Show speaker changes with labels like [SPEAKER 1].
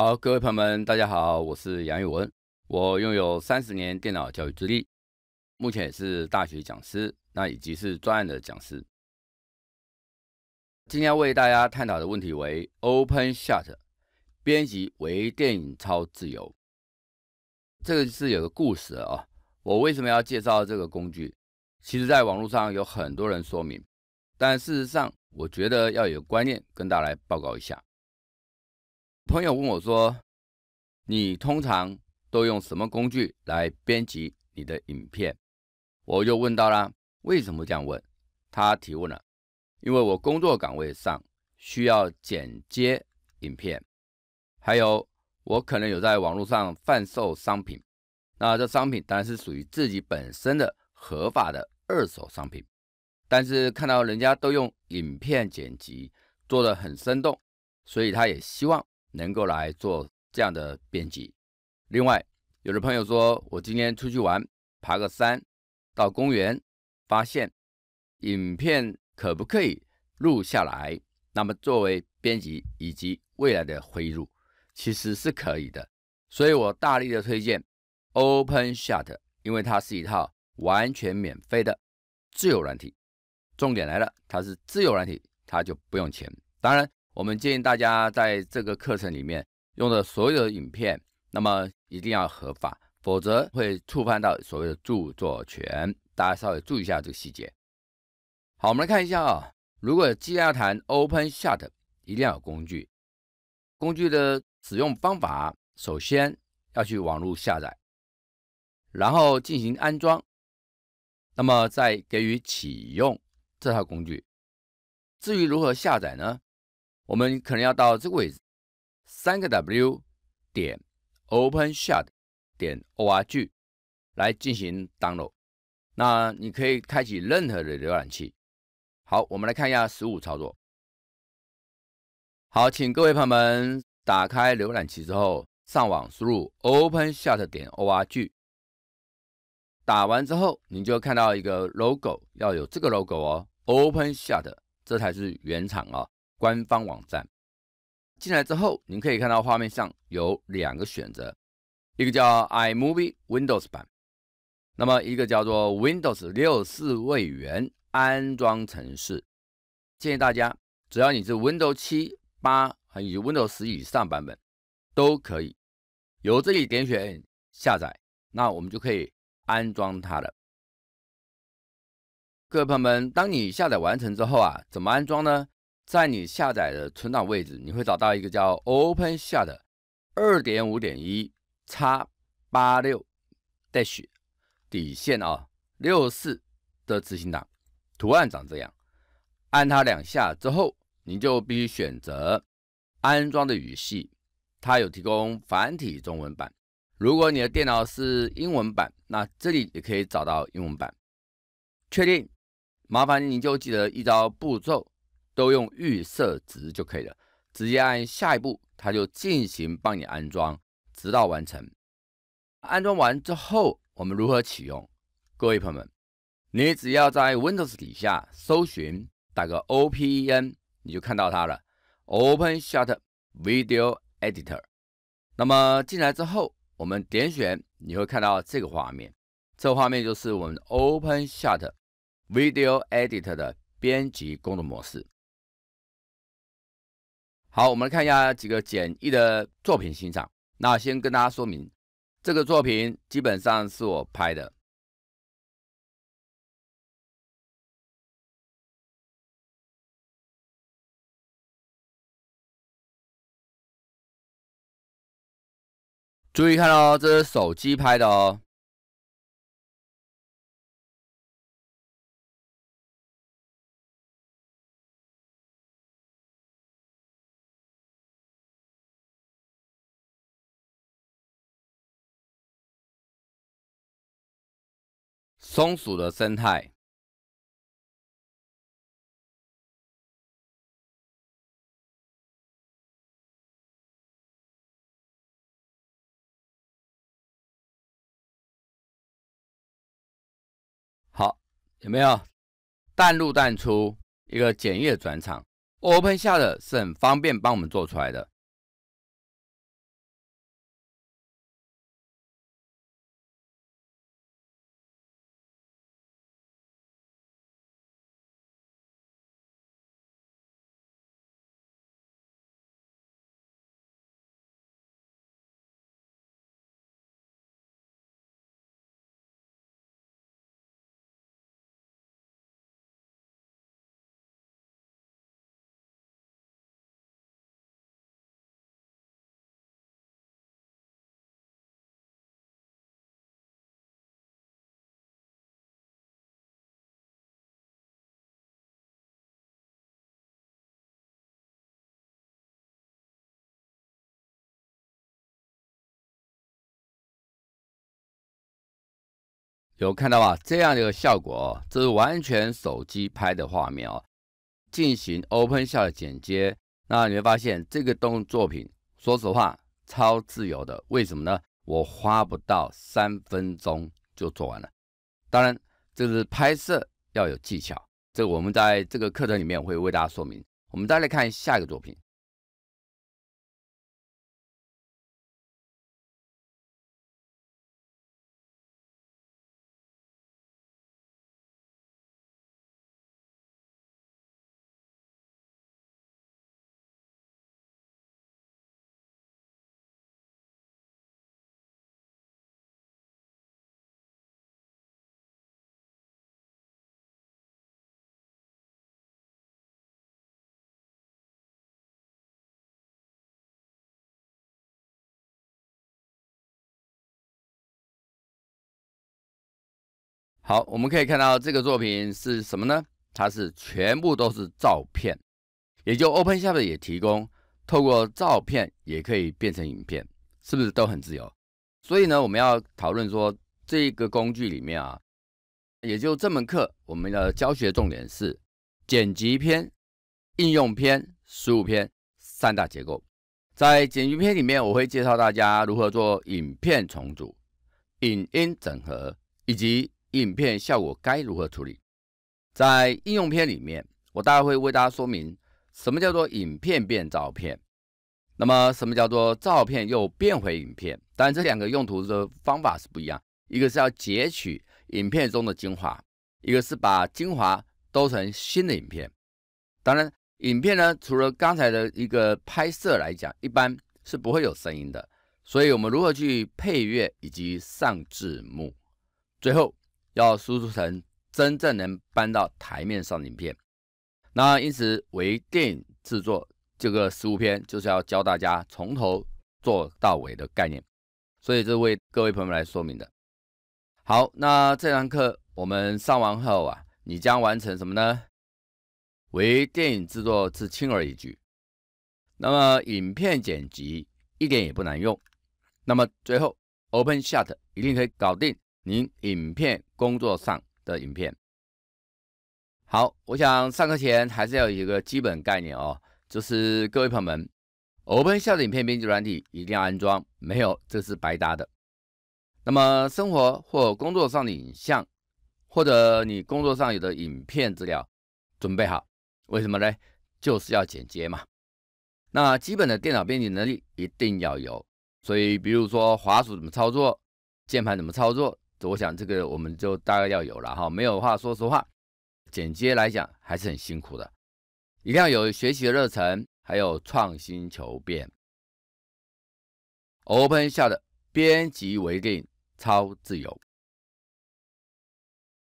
[SPEAKER 1] 好，各位朋友们，大家好，我是杨玉文，我拥有三十年电脑教育资历，目前也是大学讲师，那以及是专业的讲师。今天为大家探讨的问题为 Open Shot 编辑为电影超自由，这个是有个故事啊，我为什么要介绍这个工具？其实，在网络上有很多人说明，但事实上，我觉得要有观念跟大家来报告一下。朋友问我说：“你通常都用什么工具来编辑你的影片？”我又问到啦，为什么这样问，他提问了，因为我工作岗位上需要剪接影片，还有我可能有在网络上贩售商品，那这商品当然是属于自己本身的合法的二手商品，但是看到人家都用影片剪辑做的很生动，所以他也希望。能够来做这样的编辑。另外，有的朋友说，我今天出去玩，爬个山，到公园，发现影片可不可以录下来？那么作为编辑以及未来的回忆录，其实是可以的。所以我大力的推荐 OpenShot，因为它是一套完全免费的自由软体。重点来了，它是自由软体，它就不用钱。当然。我们建议大家在这个课程里面用的所有影片，那么一定要合法，否则会触犯到所谓的著作权。大家稍微注意一下这个细节。好，我们来看一下啊，如果既要谈 open shut，一定要有工具。工具的使用方法，首先要去网络下载，然后进行安装，那么再给予启用这套工具。至于如何下载呢？我们可能要到这个位置，三个 W 点 OpenShot 点 O R G 来进行 download。那你可以开启任何的浏览器。好，我们来看一下实物操作。好，请各位朋友们打开浏览器之后，上网输入 OpenShot 点 O R G。打完之后，你就看到一个 logo，要有这个 logo 哦，OpenShot 这才是原厂哦。官方网站进来之后，您可以看到画面上有两个选择，一个叫 iMovie Windows 版，那么一个叫做 Windows 六四位元安装程式。建议大家，只要你是 Windows 七、八，以及 Windows 十以上版本，都可以由这里点选下载，那我们就可以安装它了。各位朋友们，当你下载完成之后啊，怎么安装呢？在你下载的存档位置，你会找到一个叫 OpenShot 2.5.1-86 h 底线啊六四的执行档，图案长这样。按它两下之后，你就必须选择安装的语系，它有提供繁体中文版。如果你的电脑是英文版，那这里也可以找到英文版。确定，麻烦你就记得一招步骤。都用预设值就可以了，直接按下一步，它就进行帮你安装，直到完成。安装完之后，我们如何启用？各位朋友们，你只要在 Windows 底下搜寻，打个 Open，你就看到它了。OpenShot Video Editor。那么进来之后，我们点选，你会看到这个画面。这画面就是我们 OpenShot Video Editor 的编辑工作模式。好，我们来看一下几个简易的作品欣赏。那先跟大家说明，这个作品基本上是我拍的。
[SPEAKER 2] 注意看哦，这是手机拍的哦。松鼠的生态，好，有没有淡入淡出一个简易的转场？Open 下的是很方便帮我们做出来的。
[SPEAKER 1] 有看到吧？这样的一个效果哦，这是完全手机拍的画面哦。进行 OpenShot 剪接，那你会发现这个动作品，说实话超自由的。为什么呢？我花不到三分钟就做完了。当然，这是拍摄要有技巧，这我们在这个课程里面会为大家说明。我们再来看下一个作品。好，我们可以看到这个作品是什么呢？它是全部都是照片，也就 OpenShot 也提供，透过照片也可以变成影片，是不是都很自由？所以呢，我们要讨论说这个工具里面啊，也就这门课我们的教学重点是剪辑篇、应用篇、实物篇三大结构。在剪辑篇里面，我会介绍大家如何做影片重组、影音整合以及。影片效果该如何处理？在应用片里面，我大概会为大家说明什么叫做影片变照片，那么什么叫做照片又变回影片？当然，这两个用途的方法是不一样，一个是要截取影片中的精华，一个是把精华都成新的影片。当然，影片呢，除了刚才的一个拍摄来讲，一般是不会有声音的，所以我们如何去配乐以及上字幕？最后。要输出成真正能搬到台面上影片，那因此为电影制作这个实物片，就是要教大家从头做到尾的概念，所以这为各位朋友们来说明的。好，那这堂课我们上完后啊，你将完成什么呢？为电影制作是轻而易举，那么影片剪辑一点也不难用，那么最后 Open Shot 一定可以搞定。您影片工作上的影片，好，我想上课前还是要有一个基本概念哦，就是各位朋友们，OpenShot 影片编辑软体一定要安装，没有这是白搭的。那么生活或工作上的影像，或者你工作上有的影片资料，准备好，为什么呢？就是要剪接嘛。那基本的电脑编辑能力一定要有，所以比如说滑鼠怎么操作，键盘怎么操作。我想这个我们就大概要有了哈，没有的话，说实话，剪接来讲还是很辛苦的，一定要有学习的热忱，还有创新求变。Open 下的编辑为定，
[SPEAKER 2] 超自由。